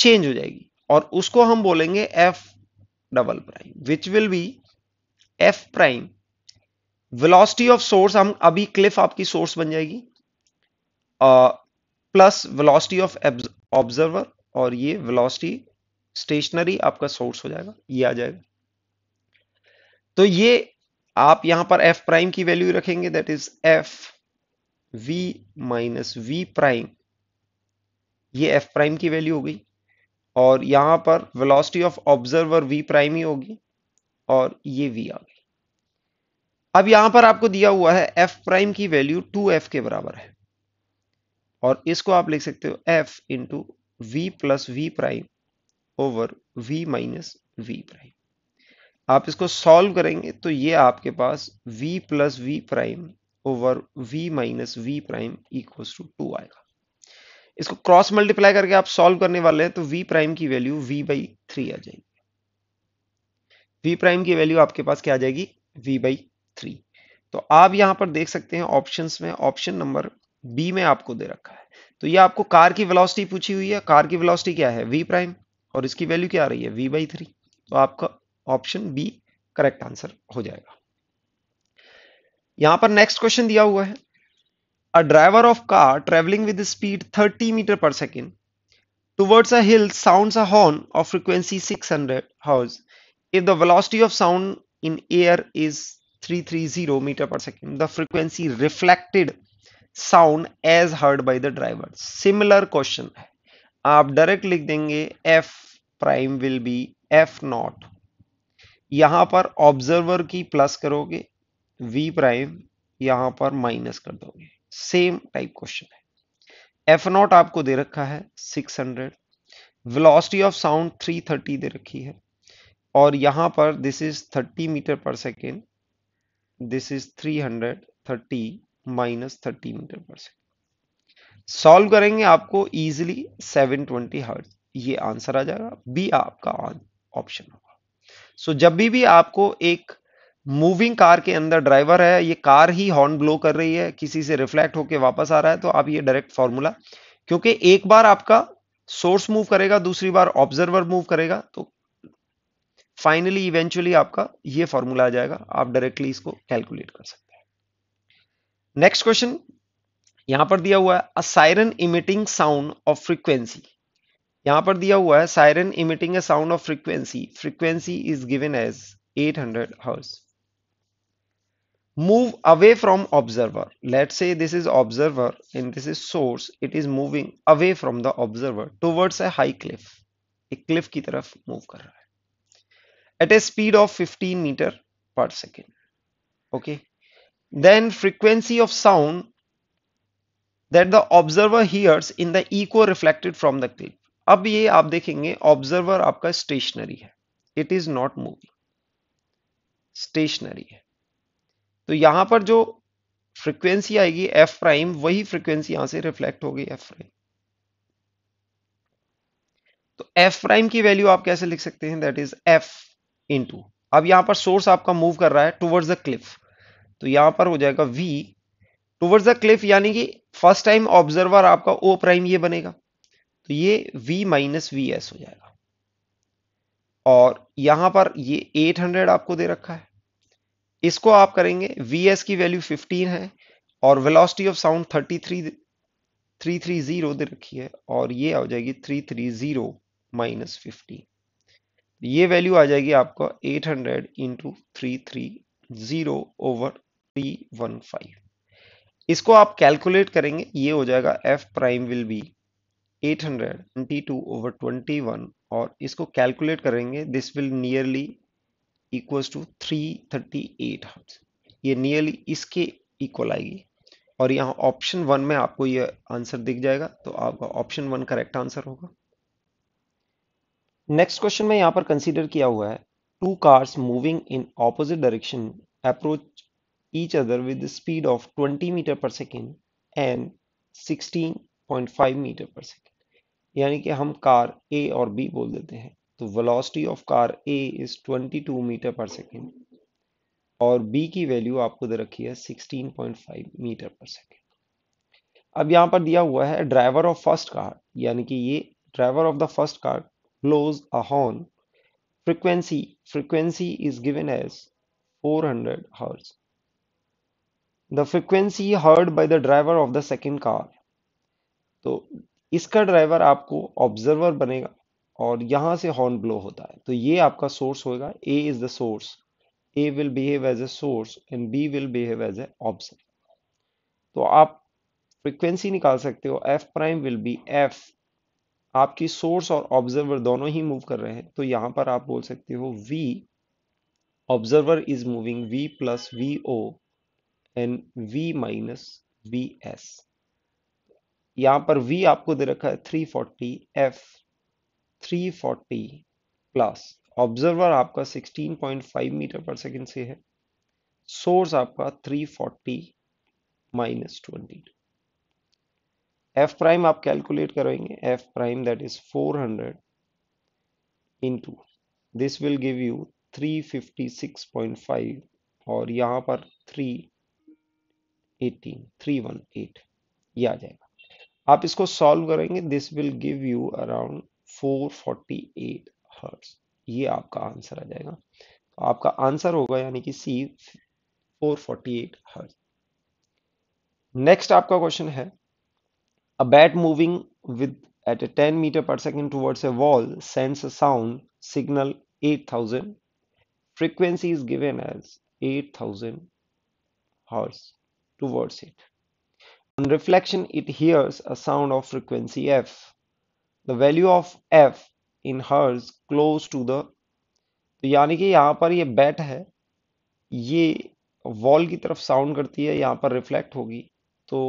चेंज हो जाएगी और उसको हम बोलेंगे F double prime which will be F prime velocity of source हम अभी क्लिफ आपकी सोर्स बन जाएगी प्लस वेलोसिटी ऑफ ऑब्जर्वर और ये वेलोसिटी स्टेशनरी आपका सोर्स हो जाएगा ये आ जाएगा तो ये आप यहां पर एफ प्राइम की वैल्यू रखेंगे that is F V minus V prime ये एफ प्राइम की वैल्यू हो गई और यहां पर velocity of observer V prime ही होगी और ये वी आ गई अब यहां पर आपको दिया हुआ है एफ प्राइम की वैल्यू टू एफ के बराबर है और इसको आप लिख सकते हो F into we plus V prime over V minus V prime आप इसको सॉल्व करेंगे तो ये आपके पास v plus V prime over v minus V prime equal to two आएगा इसको क्रॉस मल्टीप्लाई करके आप सॉल्व करने वाले हैं तो v प्राइम की वैल्यू v बाई थ्री आ जाएगी v प्राइम की वैल्यू आपके पास क्या आ जाएगी v बाई थ्री तो आप यहां पर देख सकते हैं ऑप्शंस में ऑप्शन नंबर बी में आपको दे रखा है तो ये आपको कार की वेलोसिटी पूछी हुई है कार की वेलोसिटी क्या है वी प्राइम और इसकी वैल्यू क्या आ रही है वी बाई थ्री तो आपका ऑप्शन बी करेक्ट आंसर हो जाएगा यहां पर नेक्स्ट क्वेश्चन दिया हुआ है a driver of car travelling with speed 30 metre per second towards a hill sounds a horn of frequency 600 hertz if the velocity of sound in air is 330 metre per second the frequency reflected sound as heard by the driver similar question है आप डायरेक्ट लिख देंगे F prime will be F naught यहां पर ऑब्जर्वर की प्लस करोगे वी प्राइम यहां पर माइनस कर दोगे सेम टाइप क्वेश्चन है एफ नॉट आपको दे रखा है 600 वेलोसिटी ऑफ साउंड 330 दे रखी है और यहां पर this is 30 metre per second this is 330 minus thirty metre per second solve करेंगे आपको इजिली सेवन ट्वेंटी हर्ट ये आंसर आ जाएगा बी आपका ऑप्शन होगा सो जब भी भी आपको एक मूविंग कार के अंदर ड्राइवर है ये कार ही हॉर्न ब्लो कर रही है किसी से रिफ्लेक्ट होके वापस आ रहा है तो आप ये डायरेक्ट फॉर्मूला क्योंकि एक बार आपका सोर्स मूव करेगा दूसरी बार ऑब्जर्वर मूव करेगा तो फाइनली इवेंचुअली आपका ये फॉर्मूला आ जाएगा आप डायरेक्टली इसको कैलकुलेट कर सकते हैं नेक्स्ट क्वेश्चन यहां पर दिया हुआ है a siren emitting sound of frequency यहां पर दिया हुआ है siren emitting a sound of frequency frequency is given as 800 hertz house move away from observer let say this is observer in this is source it is moving away from the observer towards a high cliff एक क्लिफ की तरफ मूव कर रहा है at a speed of fifteen metre per second okay okay? then frequency of sound that the observer hears in the echo reflected from the clip अब ये आप देखेंगे ऑब्जर्वर आपका स्टेशनरी है it is not moving stationary है तो यहां पर जो फ्रीक्वेंसी आएगी एफ प्राइम वही फ्रीक्वेंसी यहां से रिफ्लेक्ट होगी एफ प्राइम तो एफ प्राइम की वैल्यू आप कैसे लिख सकते हैं दैट इज एफ इंटू अब यहां पर सोर्स आपका मूव कर रहा है टुवर्ड्स द क्लिफ तो यहां पर हो जाएगा वी टूवर्ड्स द क्लिफ यानी कि फर्स्ट टाइम ऑब्जर्वर आपका ओ प्राइम ये बनेगा तो ये वी माइनस वी एस हो जाएगा और यहां पर ये 800 आपको दे रखा है इसको आप करेंगे वी एस की वैल्यू 15 है और वेलोसिटी ऑफ साउंड 33 330 दे रखी है और ये आ जाएगी 330 माइनस फिफ्टीन ये वैल्यू आ जाएगी आपका 800 hundred into three three zero over three one five इसको आप कैलकुलेट करेंगे ये हो जाएगा F prime will be eight hundred twenty two over twenty one और इसको कैलकुलेट करेंगे this will nearly equals to three thirty eight ये नियरली इसके इक्वल आएगी और यहाँ ऑप्शन वन में आपको ये आंसर दिख जाएगा तो आपका ऑप्शन वन करेक्ट आंसर होगा नेक्स्ट क्वेश्चन में यहाँ पर कंसीडर किया हुआ है two cars moving in opposite direction approach each other with the speed of 20 meter per second and 16.5 meter per second यानी कि हम कार ए और बी बोल देते हैं तो velocity of car A is 22 metre per second और बी की वैल्यू आपको दे रखी है 16.5 मीटर पर सेकेंड अब यहाँ पर दिया हुआ है ड्राइवर ऑफ फर्स्ट कार यानी कि ये driver of the first car blows a horn frequency frequency is given as 400 hertz the frequency heard by the driver of the second car तो इसका ड्राइवर आपको ऑब्जर्वर बनेगा और यहां से हॉर्न ब्लो होता है तो ये आपका सोर्स होगा A is the source A will behave as a source and B will behave as a observe तो आप फ्रिक्वेंसी निकाल सकते हो F prime will be F आपकी सोर्स और ऑब्जर्वर दोनों ही मूव कर रहे हैं तो यहां पर आप बोल सकते हो v observer is moving v plus we o and v minus we s यहां पर वी आपको दे रखा है three forty f three forty plus observer आपका sixteen point five metre per second से है सोर्स आपका three forty minus twenty f prime आप कैलकुलेट करेंगे f prime that is four hundred into this will give you three fifty six point five और यहां पर three eighteen three one eight ये आ जाएगा आप इसको सॉल्व करेंगे this will give you around four forty eight hertz ये आपका आंसर आ जाएगा तो आपका आंसर होगा यानी कि C four forty eight hertz next आपका क्वेश्चन है a bat moving with at a 10 meter per second towards a wall sound signal eight thousand 8000 is given as eight thousand hertz towards it. On reflection, it hears a sound of frequency f. The value of f in hertz close to the तो यानी कि यहाँ पर ये बैट है ये वॉल की तरफ साउंड करती है यहाँ पर रिफ्लेक्ट होगी तो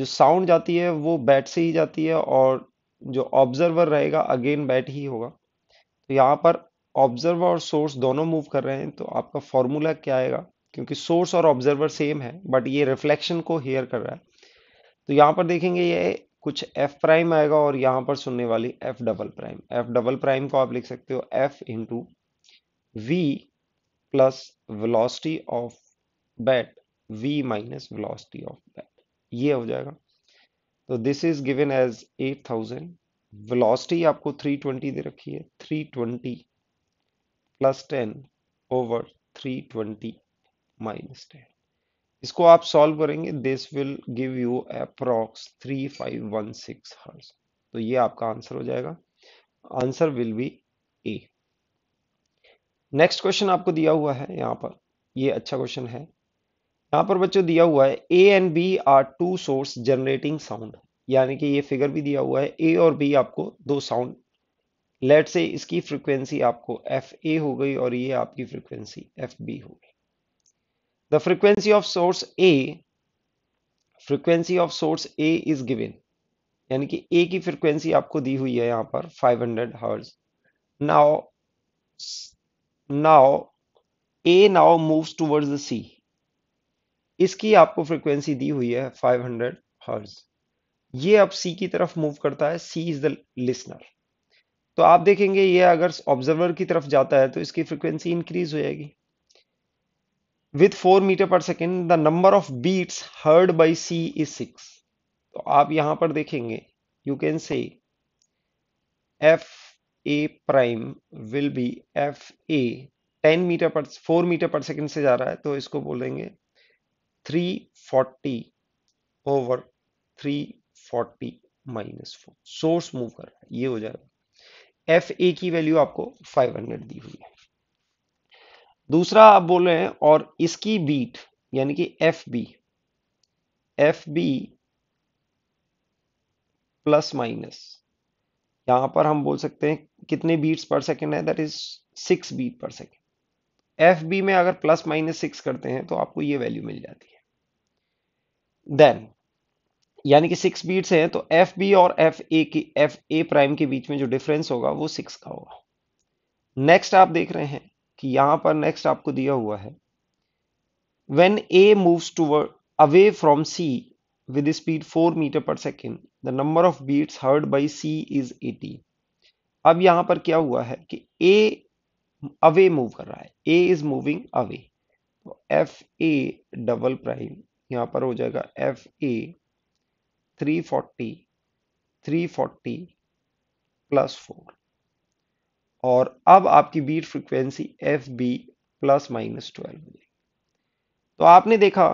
जो साउंड जाती है वो बैट से ही जाती है और जो ऑब्जर्वर रहेगा अगेन बैट ही होगा तो यहाँ पर ऑब्जर्वर और सोर्स दोनों मूव कर रहे हैं तो आपका फॉर्मूला क्या आएगा क्योंकि सोर्स और ऑब्जर्वर सेम है बट ये रिफ्लेक्शन को हेयर कर रहा है तो यहाँ पर देखेंगे ये कुछ एफ प्राइम आएगा और यहाँ पर सुनने वाली f double prime f double prime को आप लिख सकते हो F into we plus velocity of bat v minus velocity of bat ये हो जाएगा तो this is given as 8000 velocity आपको 320 दे रखी है 320 प्लस 10 ओवर 320 माइनस टेन इसको आप सॉल्व करेंगे this will give you approx three five one six hertz तो ये आपका आंसर हो जाएगा answer will be A next question आपको दिया हुआ है यहाँ पर ये अच्छा क्वेश्चन है यहाँ पर बच्चों दिया हुआ है A and B are two source generating sound यानी कि ये फिगर भी दिया हुआ है ए और बी आपको दो साउंड लेट से इसकी फ्रीक्वेंसी आपको एफ ए हो गई और ये आपकी फ्रिक्वेंसी एफ बी हो गई the frequency of source a frequency of source a is given यानी कि ए की फ्रिक्वेंसी आपको दी हुई है यहाँ पर 500 hundred hertz now A A moves towards towards C इसकी आपको फ्रिक्वेंसी दी हुई है 500 हंड्रेड हर्ज ये अब सी की तरफ मूव करता है सी इज द लिसनर तो आप देखेंगे ये अगर ऑब्जर्वर की तरफ जाता है तो इसकी फ्रिक्वेंसी इंक्रीज हो जाएगी with four metre per second the number of beats heard by C is six तो आप यहां पर देखेंगे you can say f a prime will be f a ten metre per four metre per second से जा रहा है तो इसको बोलेंगे three forty over three forty minus four source move कर रहा है ये हो जाएगा एफ ए की वैल्यू आपको फाइव हंड्रेड दी हुई है दूसरा आप बोल रहे हैं और इसकी बीट यानी कि f b f b plus minus यहां पर हम बोल सकते हैं कितने बीट्स पर सेकेंड है that is six beat per second f b में अगर प्लस माइनस सिक्स करते हैं तो आपको ये वैल्यू मिल जाती है देन यानी कि सिक्स बीट्स हैं तो एफ बी और एफ ए की एफ ए प्राइम के बीच में जो डिफरेंस होगा वो सिक्स का होगा नेक्स्ट आप देख रहे हैं कि यहां पर नेक्स्ट आपको दिया हुआ है when A moves toward away from C with speed four metre per second the number of beat heard by C is eighteen अब यहां पर क्या हुआ है कि ए अवे मूव कर रहा है A is moving away f a double prime यहां पर हो जाएगा f a three forty three forty plus four और अब आपकी beat frequency f b plus minus twelve हो जाएगी तो आपने देखा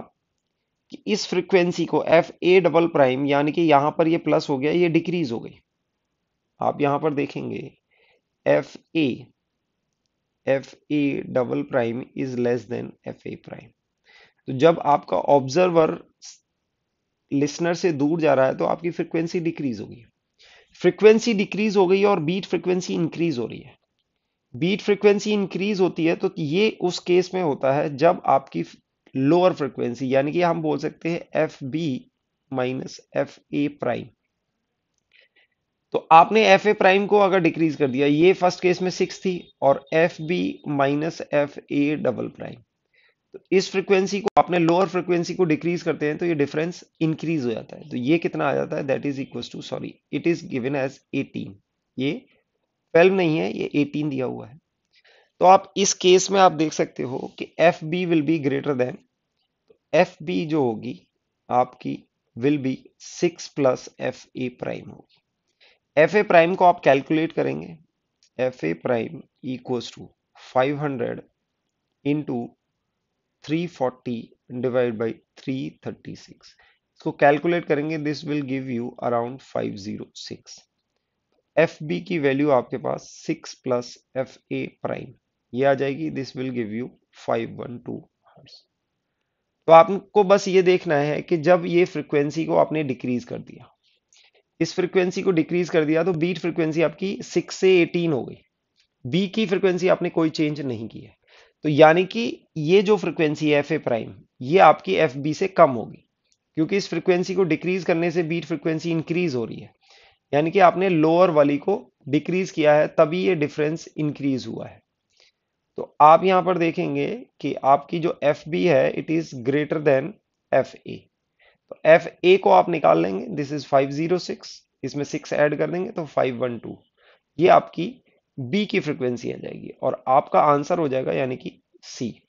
कि इस फ्रीक्वेंसी को एफ ए डबल प्राइम यानी कि यहां पर ये प्लस हो गया ये डिक्रीज हो गई आप यहां पर देखेंगे f a f a double prime is less than f a prime तो जब आपका ऑब्जर्वर लिसनर से दूर जा रहा है तो आपकी फ्रीक्वेंसी डिक्रीज होगी फ्रीक्वेंसी डिक्रीज हो गई और बीट फ्रीक्वेंसी इंक्रीज हो रही है बीट फ्रिक्वेंसी इंक्रीज होती है तो ये उस केस में होता है जब आपकी लोअर फ्रिक्वेंसी यानी कि हम बोल सकते हैं f b minus f a prime तो आपने एफ ए प्राइम को अगर डिक्रीज कर दिया ये फर्स्ट केस में सिक्स थी और f b minus f a double prime तो इस फ्रिक्वेंसी को आपने लोअर फ्रिक्वेंसी को डिक्रीज करते हैं तो ये डिफरेंस इंक्रीज हो जाता है तो ये कितना आ जाता है that is equal to sorry it is given as eighteen ये ट्वेल्व नहीं है ये एटीन दिया हुआ है तो आप इस केस में आप देख सकते हो कि f b will be greater than f b जो होगी आपकी will be six plus f a prime होगी एफ ए प्राइम को आप कैलकुलेट करेंगे f a prime equal to five hundred into three forty divide by three thirty six इसको कैलकुलेट करेंगे this will give you around five zero six f b की वैल्यू आपके पास six plus f a prime ये आ जाएगी this will give you five one two hertz तो आपको बस ये देखना है कि जब ये फ्रिक्वेंसी को आपने डिक्रीज कर दिया इस फ्रिक्वेंसी को डिक्रीज कर दिया तो बीट फ्रिक्वेंसी आपकी सिक्स से एटीन हो गई बी की फ्रिक्वेंसी आपने कोई चेंज नहीं किया तो यानी कि ये जो फ्रिक्वेंसी है एफ ए प्राइम ये आपकी एफ बी से कम होगी क्योंकि इस फ्रिक्वेंसी को डिक्रीज करने से बीट फ्रिक्वेंसी इंक्रीज हो रही है यानी कि आपने लोअर वाली को डिक्रीज किया है तभी ये डिफरेंस इंक्रीज हुआ है तो आप यहां पर देखेंगे कि आपकी जो एफ बी है it is greater than f a तो एफ ए को आप निकाल लेंगे दिस इज 506 इसमें 6 ऐड कर देंगे तो 512 ये आपकी बी की फ्रिक्वेंसी आ जाएगी और आपका आंसर हो जाएगा यानी कि सी